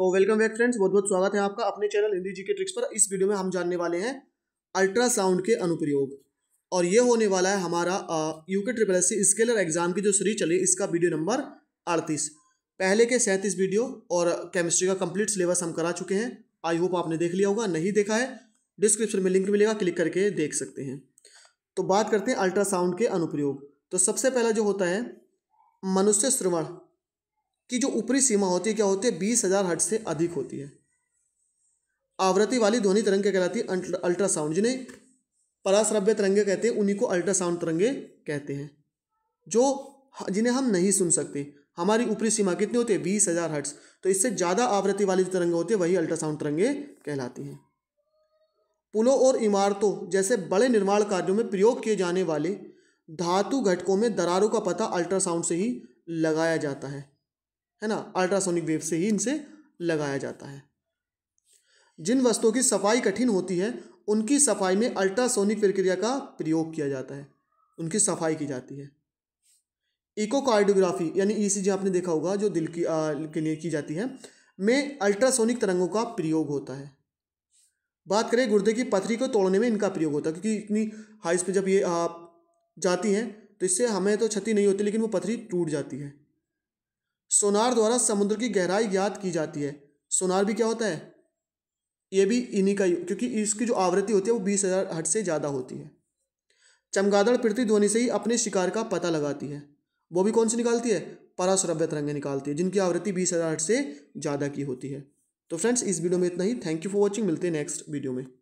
तो welcome back friends बहुत बहुत स्वागत है आपका अपने चैनल हिंदी जी के ट्रिक्स पर इस वीडियो में हम जानने वाले हैं अल्ट्रासाउंड के अनुप्रयोग और ये होने वाला है हमारा U K triple S C स्केलर एग्जाम की जो सीरीज चली इसका वीडियो नंबर अड़तीस पहले के सैंतीस वीडियो और केमिस्ट्री का कंप्लीट सिलेबस हम करा चुके हैं आई होप आपने देख लिया होगा नहीं देखा है डिस्क्रिप्शन में लिंक मिलेगा क्लिक करके देख सकते हैं तो बात करते हैं अल्ट्रासाउंड के अनुप्रयोग तो सबसे पहला जो होता है मनुष्य श्रवण की जो ऊपरी सीमा होती है क्या होती है बीस हज़ार हट से अधिक होती है आवृत्ति वाली ध्वनि तरंग कहलाती है अल्ट्रासाउंड जिन्हें पराश्रव्य तरंगे कहते हैं उन्हीं को अल्ट्रासाउंड तरंगे कहते हैं जो जिन्हें हम नहीं सुन सकते हमारी ऊपरी सीमा कितनी होती है बीस हज़ार हट्स तो इससे ज़्यादा आवृत्ति वाली जो तरंगे होती है वही अल्ट्रासाउंड तरंगे कहलाती हैं पुलों और इमारतों जैसे बड़े निर्माण कार्यों में प्रयोग किए जाने वाले धातु घटकों में दरारों का पता अल्ट्रासाउंड से ही लगाया जाता है है ना अल्ट्रासोनिक वेव से ही इनसे लगाया जाता है जिन वस्तुओं की सफाई कठिन होती है उनकी सफाई में अल्ट्रासोनिक प्रक्रिया का प्रयोग किया जाता है उनकी सफाई की जाती है इकोकार्डियोग्राफी यानी ईसीजी e आपने देखा होगा जो दिल की आ, के लिए की जाती है में अल्ट्रासोनिक तरंगों का प्रयोग होता है बात करें गुर्दे की पथरी को तोड़ने में इनका प्रयोग होता है क्योंकि इतनी हाइस पर जब ये आप जाती हैं तो इससे हमें तो क्षति नहीं होती लेकिन वो पथरी टूट जाती है सोनार द्वारा समुद्र की गहराई ज्ञात की जाती है सोनार भी क्या होता है ये भी इन्हीं का क्योंकि इसकी जो आवृत्ति होती है वो बीस हज़ार हट से ज़्यादा होती है चमगादड़ पृथ्वी ध्वनि से ही अपने शिकार का पता लगाती है वो भी कौन सी निकालती है पराश्रव्य तरंगे निकालती है जिनकी आवृत्ति बीस हज़ार हट से ज़्यादा की होती है तो फ्रेंड्स इस वीडियो में इतना ही थैंक यू फॉर वॉचिंग मिलते हैं नेक्स्ट वीडियो में